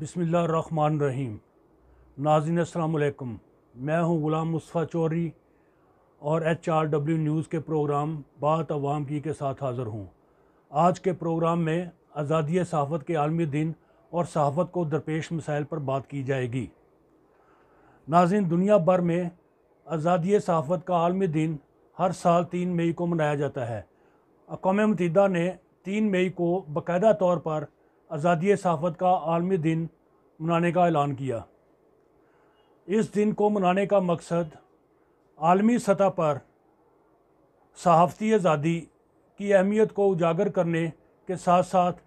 बसमिल्ल रहीम नाजिन अलैक्म मैं हूं ग़ुलाम मुस्फ़ा चौधरी और एच आर डब्ल्यू न्यूज़ के प्रोग्राम बात अवाम की के साथ हाज़िर हूँ आज के प्रोग्राम में आज़ादी सहाफ़त के आलमी दिन और सहाफ़त को दरपेश मसाइल पर बात की जाएगी नाजिन दुनिया भर में आज़ादी सहाफ़त का आलमी दिन हर साल तीन मई को मनाया जाता है अकोम मतदा ने तीन मई को बाकायदा तौर पर आज़ादी सहाफ़त का आलमी दिन मनाने का ऐलान किया इस दिन को मनाने का मकसद आलमी सतह पर सहाफ़ती आज़ादी की अहमियत को उजागर करने के साथ साथ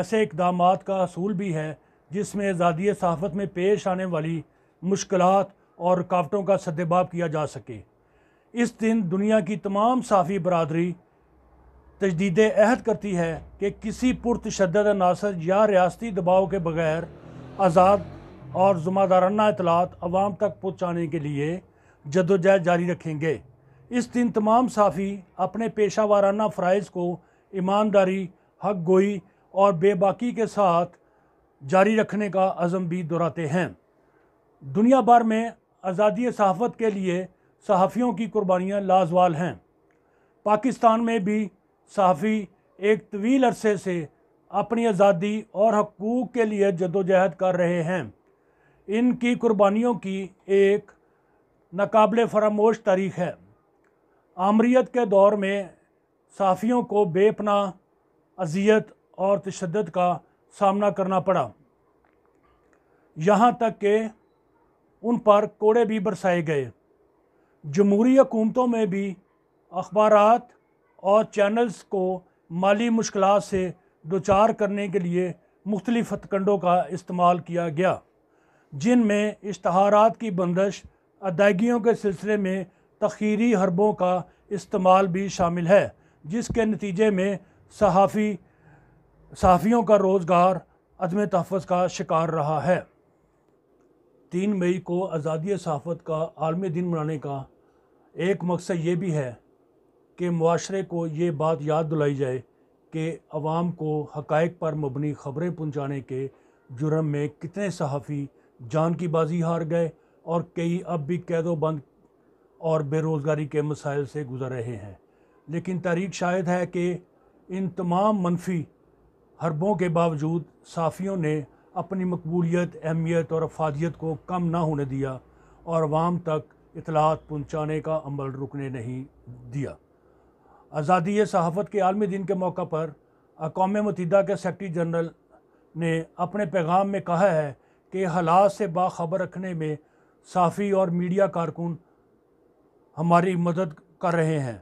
ऐसे इकदाम का असूल भी है जिसमें आज़ादी सहाफ़त में पेश आने वाली मुश्किल और रुकावटों का सदबाब किया जा सके इस दिन दुनिया की तमाम साफ़ी बरदरी तजदीद अहद करती है कि किसी पुरतशद अनासर या रियाती दबाव के बगैर आज़ाद और जुम्मेदाराना इतलात आवाम तक पहुँचाने के लिए जदोजहद जारी रखेंगे इस दिन तमाम साफ़ी अपने पेशा वाराना फ़रज़ को ईमानदारी हक गोई और बेबाकी के साथ जारी रखने का अज़म भी दोहराते हैं दुनिया भर में आज़ादी सहाफ़त के लिए सहाफ़ियों की कुर्बानियाँ लाजवाल हैं पाकिस्तान में भी सहाफ़ी एक तवील अरसे से अपनी आज़ादी और हकूक़ के लिए जदोजहद कर रहे हैं इनकी कुर्बानियों की एक नाकबले फरामोश तारीख है आमरीत के दौर में साफ़ियों को बेपना अजियत और तशद का सामना करना पड़ा यहाँ तक कि उन पर कोड़े भी बरसाए गए जमहूरी हकूमतों में भी अखबार और चैनल्स को माली मुश्किल से दो चार करने के लिए मुख्तलिफ हथकंडों का इस्तेमाल किया गया जिनमें इश्तहारात की बंदिश अदायगियों के सिलसिले में तखीरी हरबों का इस्तेमाल भी शामिल है जिसके नतीजे में सहाफ़ी सहाफ़ियों का रोज़गार अदम तहफ़ का शिकार रहा है तीन मई को आज़ादी सहाफ़त का आलमी दिन मनाने का एक मकसद ये भी है कि माशरे को ये बात याद दिलाई जाए कि आवाम को हकायक पर मबनी ख़बरें पहुँचाने के जुर्म में कितने सहाफ़ी जान की बाजी हार गए और कई अब भी कैदोबंद और बेरोज़गारी के मसाइल से गुज़र रहे हैं लेकिन तारीख शायद है कि इन तमाम मनफी हरबों के बावजूद साफ़ियों ने अपनी मकबूलीत अहमियत और अफादियत को कम ना होने दिया और आवाम तक इतलात पहुँचाने का अमल रुकने नहीं दिया आज़ादी सहाफ़त के आलमी दिन के मौका पर अकोम मतदा के सेक्रटरी जनरल ने अपने पैगाम में कहा है कि हालात से बाखबर रखने में साफ़ी और मीडिया कारकुन हमारी मदद कर रहे हैं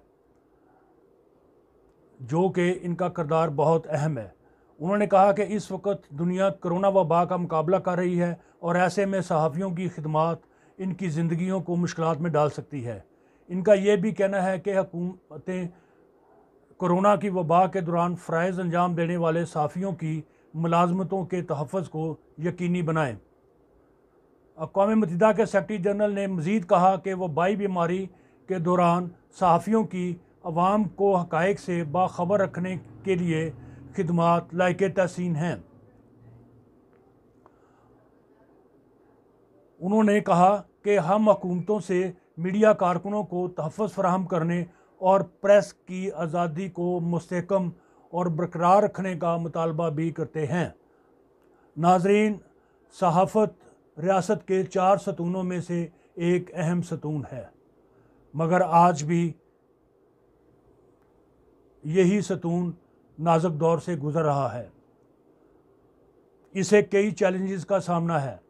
जो कि इनका किरदार बहुत अहम है उन्होंने कहा कि इस वक्त दुनिया करोना वबा का मुकाबला कर रही है और ऐसे में सहाफ़ियों की खदमात इनकी ज़िंदगी को मुश्किल में डाल सकती है इनका ये भी कहना है कि हकूमतें कोरोना की वबा के दौरान फ़्राइज़ अंजाम देने वाले साफ़ियों की मुलाजमतों के तहफ़ को यकीनी बनाएँ अकवा मतदा के सेक्रटरी जनरल ने मज़ीद कहा कि वबाई बीमारी के दौरान सहाफ़ियों की आवाम को हक़ से बाखबर रखने के लिए खदमात लायक तहसीन हैं उन्होंने कहा कि हम हकूमतों से मीडिया कारकुनों को तहफ़ फ्राहम करने और प्रेस की आज़ादी को मस्कम और बरकरार रखने का मुतालबा भी करते हैं नाजरीन सहाफ़त रियासत के चार सतूनों में से एक अहम सतून है मगर आज भी यही सतून नाजुक दौर से गुज़र रहा है इसे कई चैलेंजेस का सामना है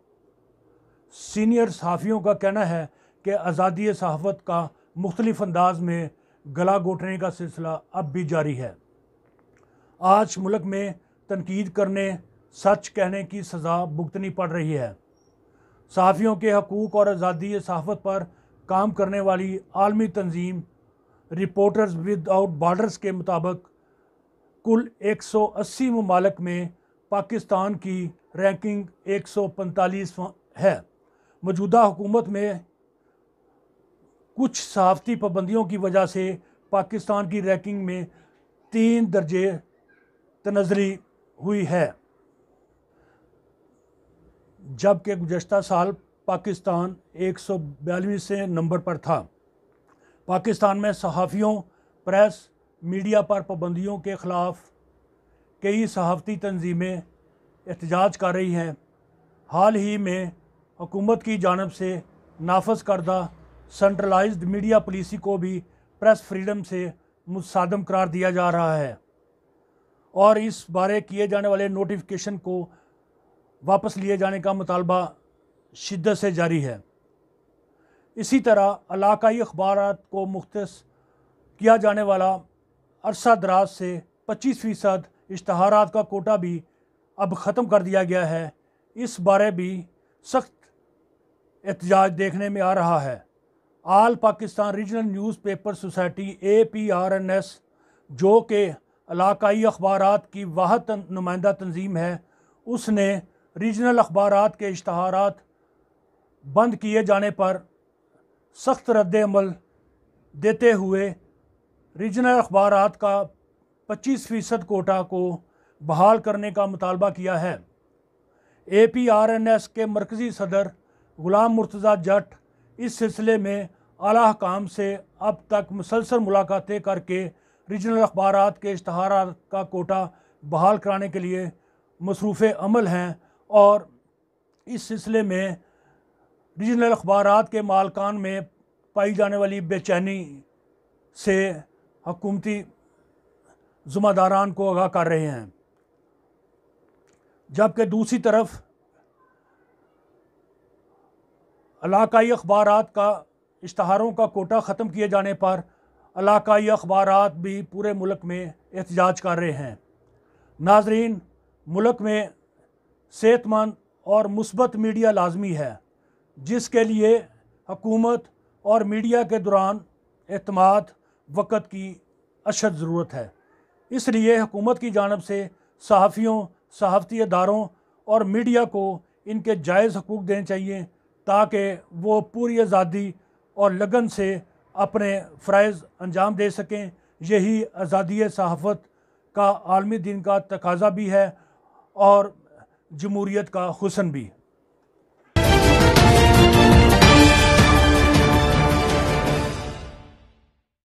सीनियर सहाफ़ियों का कहना है कि आज़ादी सहाफ़त का मुख्तलिफ अंदाज में गला घोटने का सिलसिला अब भी जारी है आज मुल्क में तनकीद करने सच कहने की सज़ा भुगतनी पड़ रही है सहाफ़ियों के हकूक़ और आज़ादी सहाफ़त पर काम करने वाली आलमी तंजीम रिपोर्टर्स विदाउट बॉर्डर्स के मुताबिक कुल 180 ममालक में पाकिस्तान की रैंकिंग 145 है मौजूदा हुकूमत में कुछ सहाफ़ती पाबंदियों की वजह से पाकिस्तान की रैंकिंग में तीन दर्जे तनजरी हुई है जबकि गुजशत साल पाकिस्तान एक सौ से नंबर पर था पाकिस्तान में सहाफ़ियों प्रेस मीडिया पर पाबंदियों के ख़िलाफ़ कई सहाफ़ती तंजीमें एहतजाज कर रही हैं हाल ही में हुकूमत की जानब से नाफज करदा सेंट्रलाइज्ड मीडिया पॉलिसी को भी प्रेस फ्रीडम से मुसादम करार दिया जा रहा है और इस बारे किए जाने वाले नोटिफिकेशन को वापस लिए जाने का मुतालबा शिद्दत से जारी है इसी तरह इलाकई अखबार को मुख्त किया जाने वाला अरसा दराज से पच्चीस फ़ीसद इश्तहार का कोटा भी अब ख़त्म कर दिया गया है इस बारे भी सख्त एहतजाज देखने में आ रहा है all Pakistan regional news paper society A P R N S जो कि इलाकई अखबार की वाहत नुमाइंदा तंजीम है उसने रीजनल अखबार के इश्तहार बंद किए जाने पर सख्त रद्दमल देते हुए रीजनल अखबार का पच्चीस फ़ीसद कोटा को बहाल करने का मुतालबा किया है A P R N S के मरकज़ी सदर ग़ुलाम मुर्तज़ा जट इस सिलसिले में आला हकाम से अब तक मुसलसल मुलाकातें करके रीजनल अखबार के इश्तहार का कोटा बहाल कराने के लिए मसरूफ़ अमल हैं और इस सिलसिले में रीजनल अखबार के मालकान में पाई जाने वाली बेचैनी से हकूमती जुम्मेदारान को आगाह कर रहे हैं जबकि दूसरी तरफ इलाकई अखबार का इश्तहारों का कोटा ख़त्म किए जाने पर इलाकई अखबार भी पूरे मुल्क में एहतजाज कर रहे हैं नाजरीन मुल्क में सेहतमंद और मुस्बत मीडिया लाजमी है जिसके लिए हकूमत और मीडिया के दौरान अतमाद वक़्त की अशद ज़रूरत है इसलिए हकूमत की जानब से सहाफ़ियों सहाफ़ती इदारों और मीडिया को इनके जायज़ हकूक़ देने चाहिए ताकि वो पूरी आज़ादी और लगन से अपने फ़रज़ अंजाम दे सकें यही आज़ादी सहाफ़त का आलमी दिन का तकाजा भी है और जमूरीत का हसन भी